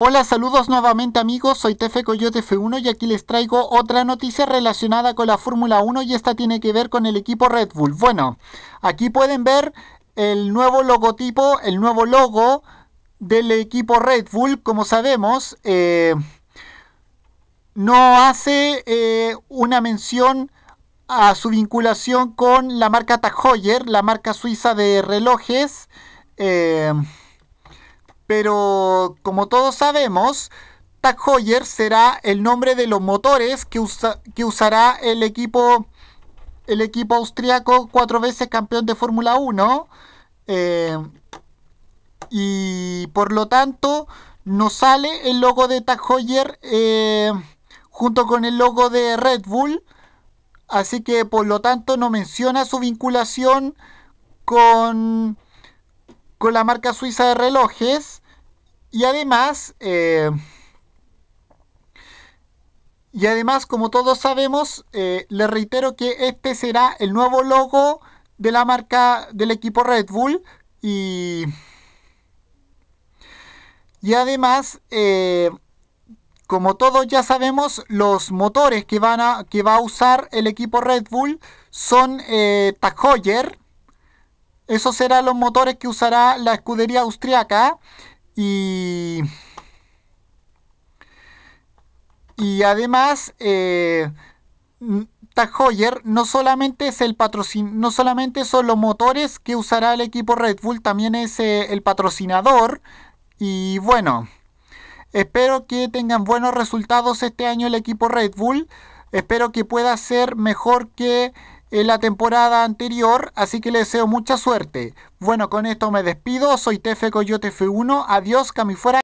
Hola, saludos nuevamente amigos, soy Tefe Coyote F1 y aquí les traigo otra noticia relacionada con la Fórmula 1 y esta tiene que ver con el equipo Red Bull. Bueno, aquí pueden ver el nuevo logotipo, el nuevo logo del equipo Red Bull, como sabemos, eh, no hace eh, una mención a su vinculación con la marca Tag la marca suiza de relojes. Eh, pero como todos sabemos, Tag Heuer será el nombre de los motores que, usará el equipo, el equipo austriaco cuatro veces campeón de Fórmula 1. Eh, y por lo tanto no sale el logo de Tag Heuer eh, junto con el logo de Red Bull. Así que por lo tanto no menciona su vinculación con la marca suiza de relojes. Y además, eh, y además, como todos sabemos, eh, le les reitero que este será el nuevo logo de la marca del equipo Red Bull. Y, y además, eh, como todos ya sabemos, los motores que, van a, que va a usar el equipo Red Bull son eh, Esos serán los motores que usará la escudería austriaca. Y, y además, eh, Tag Heuer no solamente es el no solamente son los motores que usará el equipo Red Bull, también es eh, el patrocinador. Y bueno, espero que tengan buenos resultados este año el equipo Red Bull. Espero que pueda ser mejor que en la temporada anterior, así que le deseo mucha suerte. Bueno, con esto me despido, soy Tefe Coyote F1, adiós, Cami fuera.